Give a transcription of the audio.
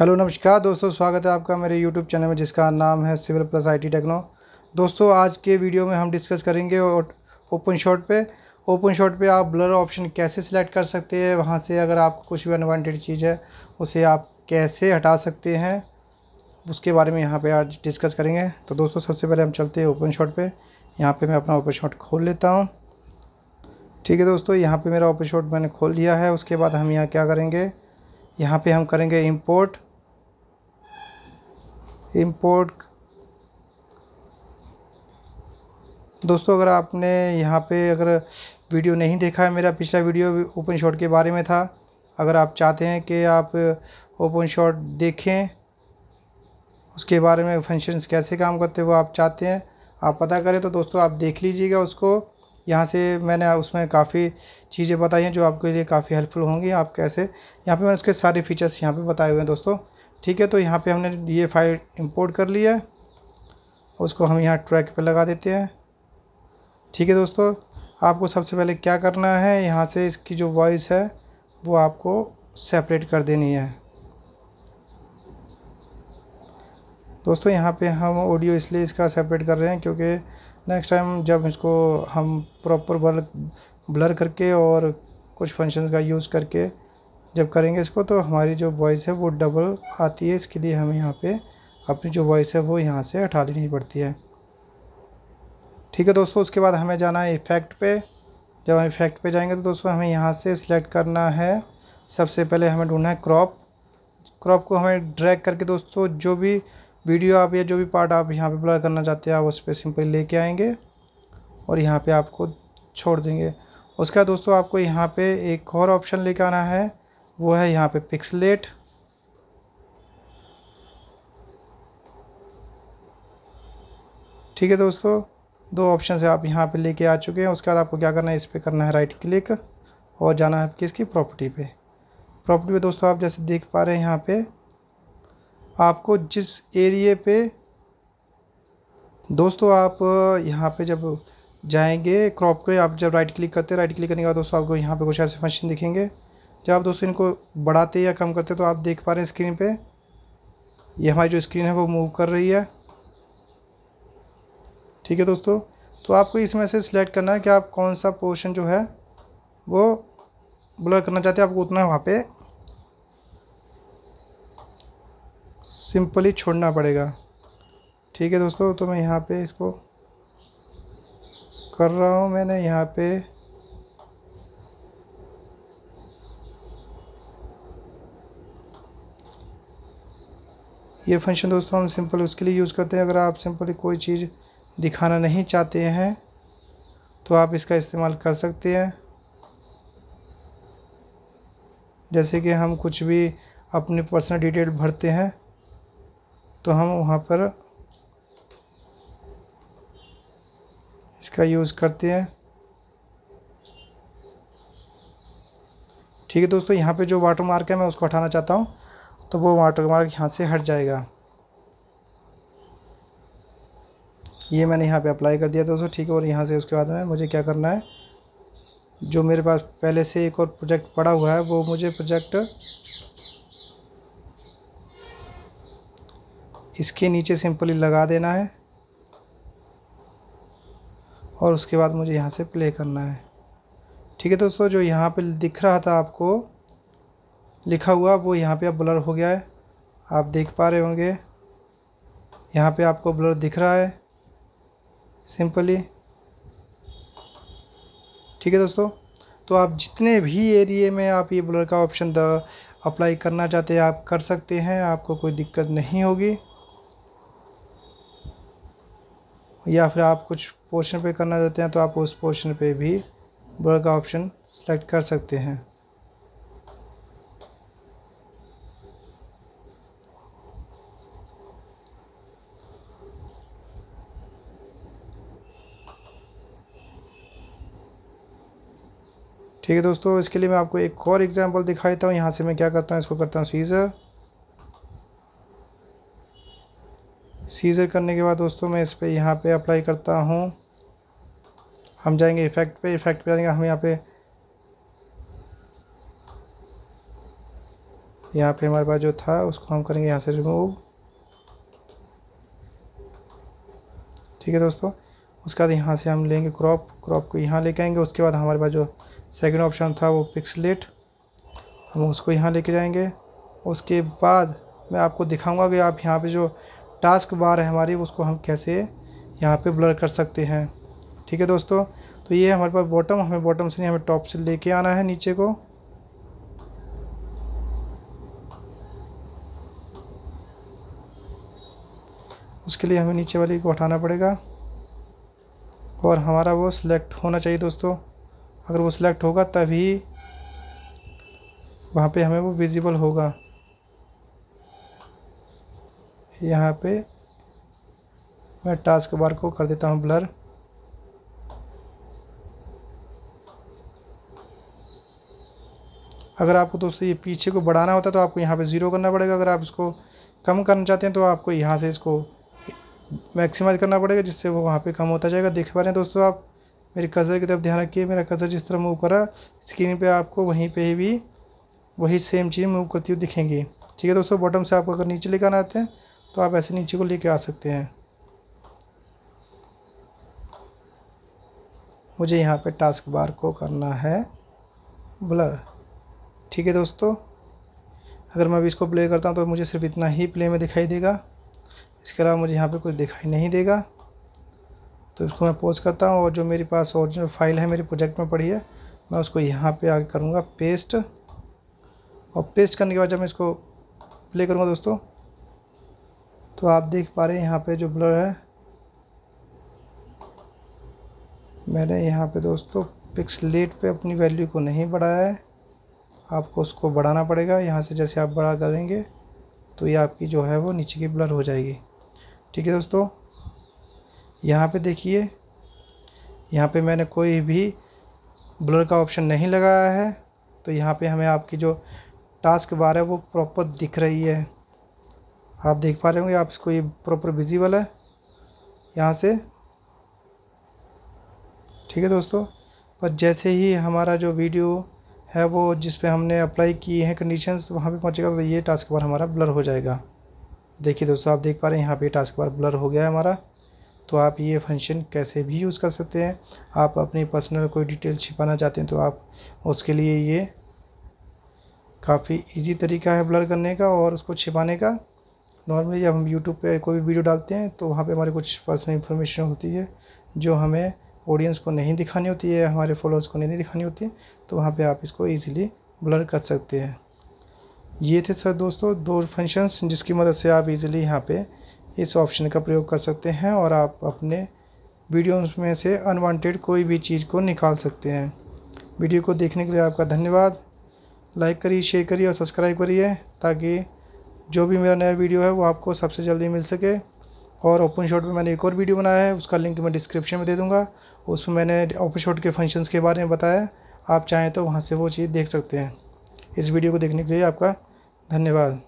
hello नमस्कार दोस्तों स्वागत है आपका मेरे यूट्यूब चैनल में जिसका नाम है सिविल प्लस आईटी टेक्नो दोस्तों आज के वीडियो में हम डिस्कस करेंगे ओपन शॉट पे ओपन शॉट पे आप ब्लर ऑप्शन कैसे सिलेक्ट कर सकते हैं वहाँ से अगर आपको कुछ भी अनवांटेड चीज़ है उसे आप कैसे हटा सकते हैं उसके बारे में यहाँ पर आज डिस्कस करेंगे तो दोस्तों सबसे पहले हम चलते हैं ओपन शॉट पर यहाँ पर मैं अपना ओपन शॉट खोल लेता हूँ ठीक है दोस्तों यहाँ पर मेरा ओपन शॉट मैंने खोल लिया है उसके बाद हम यहाँ क्या करेंगे यहाँ पे हम करेंगे इंपोर्ट इम्पोर्ट दोस्तों अगर आपने यहाँ पे अगर वीडियो नहीं देखा है मेरा पिछला वीडियो ओपन शॉट के बारे में था अगर आप चाहते हैं कि आप ओपन शॉट देखें उसके बारे में फंक्शंस कैसे काम करते हैं वो आप चाहते हैं आप पता करें तो दोस्तों आप देख लीजिएगा उसको यहाँ से मैंने उसमें काफ़ी चीज़ें बताई हैं जो आपके लिए काफ़ी हेल्पफुल होंगी आप कैसे यहाँ पे मैं उसके सारे फीचर्स यहाँ पे बताए हुए हैं दोस्तों ठीक है तो यहाँ पे हमने ये फाइल इंपोर्ट कर लिया है उसको हम यहाँ ट्रैक पे लगा देते हैं ठीक है दोस्तों आपको सबसे पहले क्या करना है यहाँ से इसकी जो वॉइस है वो आपको सेपरेट कर देनी है दोस्तों यहाँ पे हम ऑडियो इसलिए इसका सेपरेट कर रहे हैं क्योंकि नेक्स्ट टाइम जब इसको हम प्रॉपर बल ब्लर करके और कुछ फंक्शन का यूज़ करके जब करेंगे इसको तो हमारी जो वॉइस है वो डबल आती है इसके लिए हमें यहाँ पे अपनी जो वॉइस है वो यहाँ से हटा लेनी पड़ती है ठीक है दोस्तों उसके बाद हमें जाना है इफ़ेक्ट पे जब हम इफ़ेक्ट पे जाएंगे तो दोस्तों हमें यहाँ से सिलेक्ट करना है सबसे पहले हमें ढूंढना है क्रॉप क्रॉप को हमें ड्रैग करके दोस्तों जो भी वीडियो आप या जो भी पार्ट आप यहाँ पर ब्लर करना चाहते हैं आप उस पर सिंपली लेके आएंगे और यहाँ पर आपको छोड़ देंगे उसके बाद दोस्तों आपको यहाँ पर एक और ऑप्शन लेके आना है वो है यहाँ पे पिक्सलेट ठीक है दोस्तों दो ऑप्शन से आप यहाँ पे लेके आ चुके हैं उसके बाद आपको क्या करना है इस पर करना है राइट क्लिक और जाना है किसकी इसकी प्रॉपर्टी पे प्रॉपर्टी पे दोस्तों आप जैसे देख पा रहे हैं यहाँ पे आपको जिस एरिए पे दोस्तों आप यहाँ पे जब जाएंगे क्रॉप पे आप जब राइट क्लिक करते हैं राइट क्लिक करने के बाद दोस्तों आपको यहाँ पे कुछ ऐसे फंक्शन दिखेंगे जब आप दोस्तों इनको बढ़ाते या कम करते तो आप देख पा रहे हैं स्क्रीन पे ये हमारी जो स्क्रीन है वो मूव कर रही है ठीक है दोस्तों तो आपको इसमें से सिलेक्ट करना है कि आप कौन सा पोर्शन जो है वो ब्लर करना चाहते हैं आपको उतना वहाँ पे सिंपली छोड़ना पड़ेगा ठीक है दोस्तों तो मैं यहाँ पे इसको कर रहा हूँ मैंने यहाँ पे ये फंक्शन दोस्तों हम सिंपल उसके लिए यूज़ करते हैं अगर आप सिंपली कोई चीज़ दिखाना नहीं चाहते हैं तो आप इसका इस्तेमाल कर सकते हैं जैसे कि हम कुछ भी अपनी पर्सनल डिटेल भरते हैं तो हम वहाँ पर इसका यूज़ करते हैं ठीक है दोस्तों यहाँ पे जो वाटर मार्क है मैं उसको हटाना चाहता हूँ तो वो वाटर मार्क यहाँ से हट जाएगा ये मैंने यहाँ पे अप्लाई कर दिया दोस्तों ठीक है और यहाँ से उसके बाद में मुझे क्या करना है जो मेरे पास पहले से एक और प्रोजेक्ट पड़ा हुआ है वो मुझे प्रोजेक्ट इसके नीचे सिंपली लगा देना है और उसके बाद मुझे यहाँ से प्ले करना है ठीक है दोस्तों जो यहाँ पे दिख रहा था आपको लिखा हुआ वो यहाँ पे अब ब्लर हो गया है आप देख पा रहे होंगे यहाँ पे आपको ब्लर दिख रहा है सिंपली ठीक है दोस्तों तो आप जितने भी एरिए में आप ये ब्लर का ऑप्शन अप्लाई करना चाहते हैं आप कर सकते हैं आपको कोई दिक्कत नहीं होगी या फिर आप कुछ पोर्शन पे करना चाहते हैं तो आप उस पोर्शन पे भी ब्लर का ऑप्शन सेलेक्ट कर सकते हैं ठीक है दोस्तों इसके लिए मैं आपको एक और एग्जाम्पल दिखा देता हूँ यहाँ से मैं क्या करता हूँ इसको करता हूँ सीज़र सीज़र करने के बाद दोस्तों मैं इस पर यहाँ पर अप्लाई करता हूँ हम जाएंगे इफ़ेक्ट पे इफ़ेक्ट पे जाएंगे हम यहाँ पे यहाँ पे हमारे पास जो था उसको हम करेंगे यहाँ से रिमूव ठीक है दोस्तों उसके बाद यहाँ से हम लेंगे क्रॉप क्रॉप को यहाँ लेके आएंगे उसके बाद हमारे पास जो सेकंड ऑप्शन था वो पिक्सलेट हम उसको यहाँ लेके जाएंगे उसके बाद मैं आपको दिखाऊंगा कि आप यहाँ पे जो टास्क बार है हमारी उसको हम कैसे यहाँ पे ब्लर कर सकते हैं ठीक है दोस्तों तो ये हमारे पास बॉटम हमें बॉटम से नहीं हमें टॉप से लेके आना है नीचे को उसके लिए हमें नीचे वाली को हटाना पड़ेगा और हमारा वो सिलेक्ट होना चाहिए दोस्तों अगर वो सिलेक्ट होगा तभी वहाँ पे हमें वो विजिबल होगा यहाँ पे मैं टास्क बार को कर देता हूँ ब्लर अगर आपको दोस्तों ये पीछे को बढ़ाना होता है तो आपको यहाँ पे ज़ीरो करना पड़ेगा अगर आप इसको कम करना चाहते हैं तो आपको यहाँ से इसको मैक्सिमाइज करना पड़ेगा जिससे वो वहाँ पे कम होता जाएगा देख पा रहे हैं दोस्तों आप मेरे कज़र की तरफ ध्यान रखिए मेरा कज़र जिस तरह मूव करा स्क्रीन पे आपको वहीं पे भी वही सेम चीज़ मूव करती हुई दिखेंगी ठीक है दोस्तों बॉटम से आपको अगर नीचे लेकर आना आते हैं तो आप ऐसे नीचे को ले आ सकते हैं मुझे यहाँ पर टास्क बार को करना है ब्लर ठीक है दोस्तों अगर मैं अभी इसको प्ले करता हूँ तो मुझे सिर्फ इतना ही प्ले में दिखाई देगा इसके अलावा मुझे यहाँ पे कुछ दिखाई नहीं देगा तो इसको मैं पोज करता हूँ और जो मेरे पास ओरिजिनल फाइल है मेरे प्रोजेक्ट में पड़ी है मैं उसको यहाँ पे आगे करूँगा पेस्ट और पेस्ट करने के बाद जब मैं इसको प्ले करूँगा दोस्तों तो आप देख पा रहे हैं यहाँ पे जो ब्लर है मैंने यहाँ पे दोस्तों पिक्सलेट पर अपनी वैल्यू को नहीं बढ़ाया है आपको उसको बढ़ाना पड़ेगा यहाँ से जैसे आप बढ़ा करेंगे तो ये आपकी जो है वो नीचे की ब्लर हो जाएगी ठीक है दोस्तों यहाँ पे देखिए यहाँ पे मैंने कोई भी ब्लर का ऑप्शन नहीं लगाया है तो यहाँ पे हमें आपकी जो टास्क बार है वो प्रॉपर दिख रही है आप देख पा रहे होंगे आप इसको ये प्रॉपर विजिबल है यहाँ से ठीक है दोस्तों पर जैसे ही हमारा जो वीडियो है वो जिस पे हमने अप्लाई किए हैं कंडीशंस वहाँ पे पहुँचेगा तो ये टास्क बार हमारा ब्लर हो जाएगा देखिए दोस्तों आप देख पा रहे हैं यहाँ पे टास्क बार ब्लर हो गया है हमारा तो आप ये फंक्शन कैसे भी यूज़ कर सकते हैं आप अपनी पर्सनल कोई डिटेल छिपाना चाहते हैं तो आप उसके लिए ये काफ़ी इजी तरीका है ब्लर करने का और उसको छिपाने का नॉर्मली जब हम यूट्यूब पे कोई वीडियो डालते हैं तो वहाँ पे हमारे कुछ पर्सनल इन्फॉर्मेशन होती है जो हमें ऑडियंस को नहीं दिखानी होती है हमारे फॉलोअर्स को नहीं दिखानी होती तो वहाँ पर आप इसको ईजिली ब्लर कर सकते हैं ये थे सर दोस्तों दो फंक्शंस जिसकी मदद से आप इजीली यहाँ पे इस ऑप्शन का प्रयोग कर सकते हैं और आप अपने वीडियोस में से अनवांटेड कोई भी चीज़ को निकाल सकते हैं वीडियो को देखने के लिए आपका धन्यवाद लाइक करिए शेयर करिए और सब्सक्राइब करिए ताकि जो भी मेरा नया वीडियो है वो आपको सबसे जल्दी मिल सके और ओपन शॉट पर मैंने एक और वीडियो बनाया है उसका लिंक मैं डिस्क्रिप्शन में दे दूँगा उसमें मैंने ओपन शॉट के फंक्शंस के बारे में बताया आप चाहें तो वहाँ से वो चीज़ देख सकते हैं इस वीडियो को देखने के लिए आपका धन्यवाद